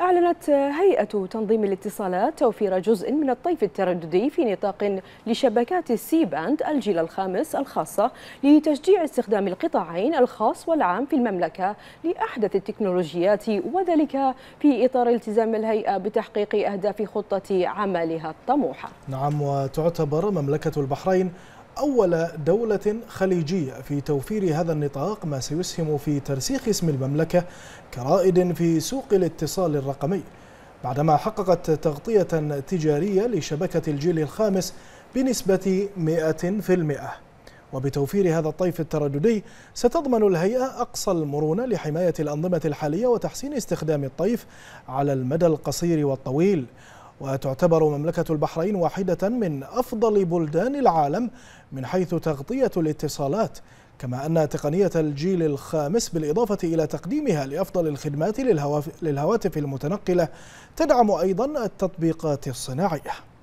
أعلنت هيئة تنظيم الاتصالات توفير جزء من الطيف الترددي في نطاق لشبكات السي باند الجيل الخامس الخاصة لتشجيع استخدام القطاعين الخاص والعام في المملكة لأحدث التكنولوجيات وذلك في إطار التزام الهيئة بتحقيق أهداف خطة عملها الطموحة. نعم وتعتبر مملكة البحرين أول دولة خليجية في توفير هذا النطاق ما سيسهم في ترسيخ اسم المملكة كرائد في سوق الاتصال الرقمي بعدما حققت تغطية تجارية لشبكة الجيل الخامس بنسبة 100% وبتوفير هذا الطيف الترددي ستضمن الهيئة أقصى المرونة لحماية الأنظمة الحالية وتحسين استخدام الطيف على المدى القصير والطويل وتعتبر مملكة البحرين واحدة من أفضل بلدان العالم من حيث تغطية الاتصالات كما أن تقنية الجيل الخامس بالإضافة إلى تقديمها لأفضل الخدمات للهواتف المتنقلة تدعم أيضا التطبيقات الصناعية